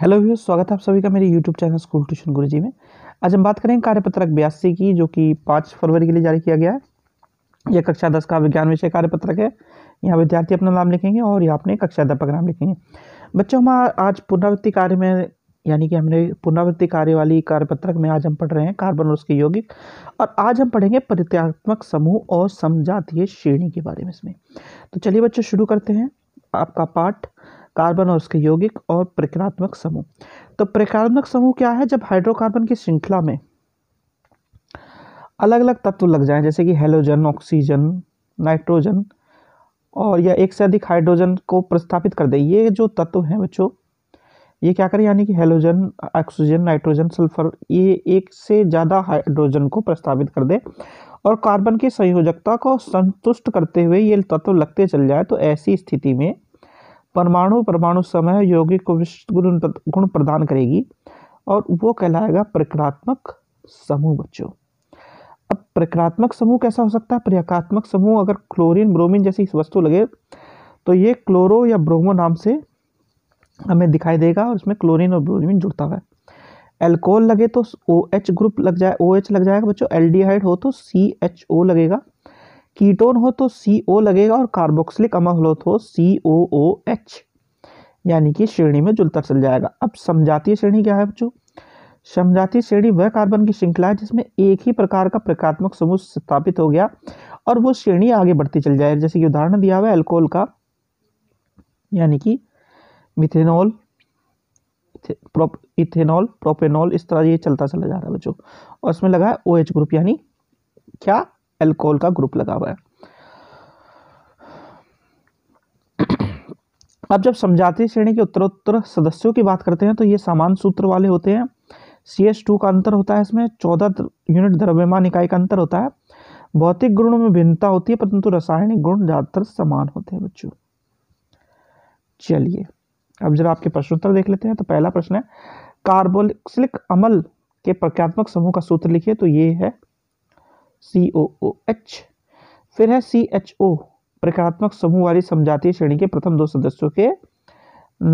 hello view स्वागत है आप सभी का मेरे यूट्यूब चैनल स्कूल ट्यूशन गुरु जी में आज हम बात करेंगे कार्यपत्रक बयासी की जो कि पाँच फरवरी के लिए जारी किया गया है यह कक्षा दस का विज्ञान विषय कार्यपत्रक है यहाँ विद्यार्थी अपना नाम लिखेंगे और यहाँ अपने कक्षा कक्षाध्यापक नाम लिखेंगे बच्चों हम आज पुनरावृत्ति कार्य में यानी कि हमने पुनरावृत्ति कार्य वाली कार्यपत्रक में आज हम पढ़ रहे हैं कार्बन और उसके यौगिक और आज हम पढ़ेंगे परित्यात्मक समूह और समजातीय श्रेणी के बारे में इसमें तो चलिए बच्चों शुरू करते हैं आपका पाठ कार्बन और उसके यौगिक और प्रकारात्मक समूह तो प्रकारात्मक समूह क्या है जब हाइड्रोकार्बन की श्रृंखला में अलग अलग तत्व लग जाएं जैसे कि हेलोजन ऑक्सीजन नाइट्रोजन और या एक से अधिक हाइड्रोजन को प्रस्थापित कर दें ये जो तत्व हैं बच्चों ये क्या करें यानी कि हेलोजन ऑक्सीजन नाइट्रोजन सल्फर ये एक से ज़्यादा हाइड्रोजन को प्रस्थापित कर दे और कार्बन की संयोजकता को संतुष्ट करते हुए ये तत्व लगते चल जाए तो ऐसी स्थिति में परमाणु परमाणु समय योगिक को विशिष्ट गुण गुण प्रदान करेगी और वो कहलाएगा प्रक्रात्मक समूह बच्चों अब प्रक्रात्मक समूह कैसा हो सकता है प्रयकात्मक समूह अगर क्लोरीन ब्रोमीन जैसी वस्तु लगे तो ये क्लोरो या ब्रोमो नाम से हमें दिखाई देगा और इसमें क्लोरीन और ब्रोमीन जुड़ता हुआ है एल्कोहल लगे तो ओ एच ग्रुप लग जाए ओ एच लग जाएगा बच्चों एल्डिहाइड हो तो सी एच ओ लगेगा कीटोन हो तो सी ओ लगेगा और कार्बोक्सिलिक अमल हो तो सी ओ ओ एच यानी कि श्रेणी में जुलता चल जाएगा अब समझातीय श्रेणी क्या है बच्चों समझातीय श्रेणी वह कार्बन की श्रृंखला है जिसमें एक ही प्रकार का प्रकात्मक समूह स्थापित हो गया और वो श्रेणी आगे बढ़ती चल जाएगी जैसे कि उदाहरण दिया हुआ है एल्कोहल का यानी कि मिथेनॉल प्रोप इथेनॉल प्रोपेनॉल इस तरह ये चलता चला जा रहा है बच्चों और इसमें लगा है ओ OH एच ग्रुप यानी क्या एल्कोहल का ग्रुप लगा हुआ है अब जब समझाती श्रेणी के उत्तरोत्तर सदस्यों की बात करते हैं तो ये समान सूत्र वाले होते हैं सी एस टू का अंतर होता है इसमें चौदह यूनिट द्रव्यमान इकाई का अंतर होता है भौतिक गुणों में भिन्नता होती है परंतु रासायनिक गुण ज़्यादातर समान होते हैं बच्चों चलिए अब जरा आपके प्रश्नोत्तर देख लेते हैं तो पहला प्रश्न है कार्बोक्सिलिक अमल के प्रक्रियात्मक समूह का सूत्र लिखिए तो ये है सी ओ ओ एच फिर है सी एच ओ प्रकारात्मक समूह वाली समझाती श्रेणी के प्रथम दो सदस्यों के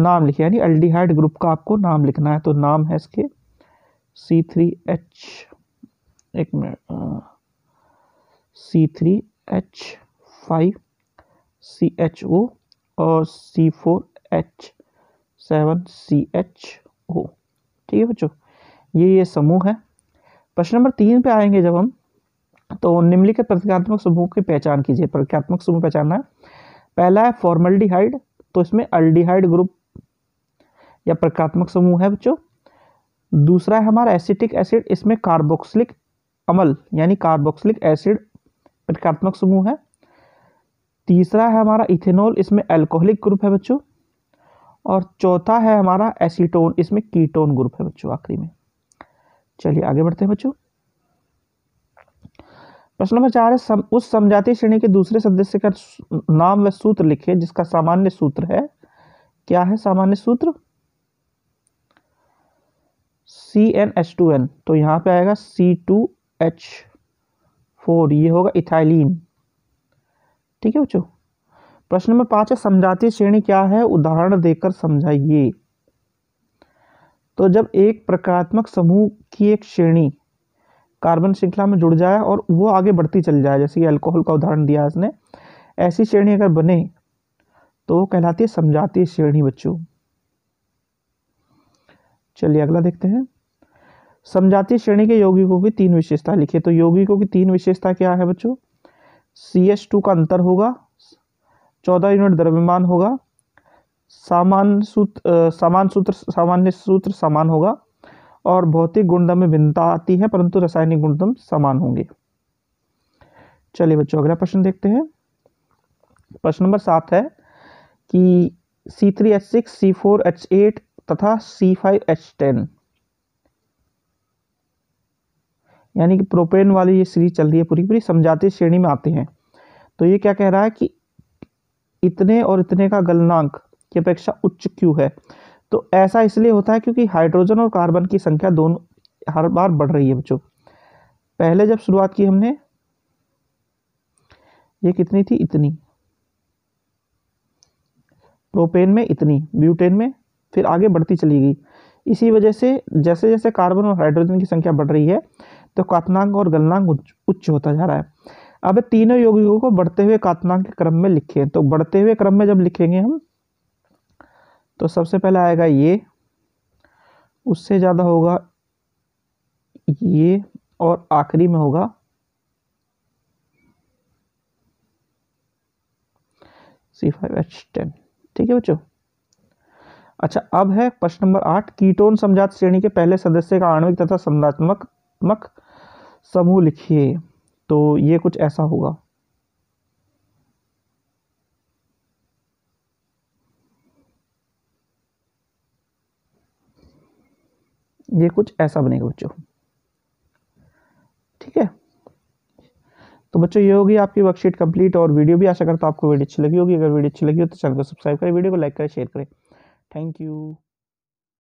नाम लिखे यानी अल्डिहाइड ग्रुप का आपको नाम लिखना है तो नाम है इसके सी थ्री एच एक minute C three H five C H O और C four H seven C H O ठीक है बच्चों ये ये समूह है प्रश्न नंबर तीन पे आएंगे जब हम तो निम्नलिखित प्रतीकात्मक समूह की पहचान कीजिए प्रतीकात्मक समूह पहचानना है पहला है फॉर्मल्डिहाइड तो इसमें अल्डिहाइड ग्रुप या प्रतीकात्मक समूह है बच्चों दूसरा है हमारा एसिटिक एसिड इसमें कार्बोक्सिलिक अमल यानी कार्बोक्सिलिक एसिड प्रतीकात्मक समूह है तीसरा है हमारा इथेनॉल इसमें अल्कोहलिक ग्रुप है बच्चों और चौथा है हमारा एसीटोन इसमें कीटोन ग्रुप है बच्चों आखिरी में चलिए आगे बढ़ते हैं बच्चों प्रश्न नंबर चार है सम, उस समझाती श्रेणी के दूसरे सदस्य का नाम व सूत्र लिखे जिसका सामान्य सूत्र है क्या है सामान्य सूत्र C N H two N तो यहाँ पे आएगा सी टू एच फोर ये होगा इथाइलिन ठीक है बच्चो प्रश्न नंबर पांच है समझाती श्रेणी क्या है उदाहरण देकर समझाइए तो जब एक प्रकारात्मक समूह की एक श्रेणी कार्बन श्रृंखला में जुड़ जाए और वो आगे बढ़ती चल जाए जैसे कि अल्कोहल का उदाहरण दिया इसने ऐसी श्रेणी अगर बने तो वो कहलाती है समझाती श्रेणी बच्चों चलिए अगला देखते हैं समझाती श्रेणी के यौगिकों की तीन विशेषता लिखे तो यौगिकों की तीन विशेषता क्या है बच्चों सी एस टू का अंतर होगा चौदह यूनिट द्रव्यमान होगा सामान सूत्र सामान सूत्र सामान्य सूत्र समान होगा और भौतिक गुणधर्म में भिन्नता आती है परंतु रासायनिक गुणधर्म समान होंगे चलिए बच्चों अगला प्रश्न देखते हैं प्रश्न नंबर सात है कि C three H six C four H eight तथा सी फाइव एच टेन यानी कि प्रोपेन वाली ये सीरीज चल रही है पूरी पूरी समझाती श्रेणी में आते हैं तो ये क्या कह रहा है कि इतने और इतने का गलनांक की अपेक्षा उच्च क्यू है तो ऐसा इसलिए होता है क्योंकि हाइड्रोजन और कार्बन की संख्या दोनों हर बार बढ़ रही है बच्चों पहले जब शुरुआत की हमने ये कितनी थी इतनी प्रोपेन में इतनी ब्यूटेन में फिर आगे बढ़ती चली गई इसी वजह से जैसे जैसे कार्बन और हाइड्रोजन की संख्या बढ़ रही है तो कातनांग और गलनांग उच्च, होता जा रहा है अब तीनों यौगिकों को बढ़ते हुए कातनांग के क्रम में लिखें तो बढ़ते हुए क्रम में जब लिखेंगे हम तो सबसे पहले आएगा ये उससे ज़्यादा होगा ये और आखिरी में होगा सी फाइव एच टेन ठीक है बच्चों अच्छा अब है प्रश्न नंबर आठ कीटोन समझात श्रेणी के पहले सदस्य का आणविक तथा संरचनात्मक समूह लिखिए तो ये कुछ ऐसा होगा ये कुछ ऐसा बनेगा बच्चों ठीक है तो बच्चों ये होगी आपकी वर्कशीट कंप्लीट और वीडियो भी आशा करता हूँ आपको वीडियो अच्छी लगी होगी अगर वीडियो अच्छी लगी हो तो चैनल को सब्सक्राइब करें वीडियो को लाइक करें शेयर करें थैंक यू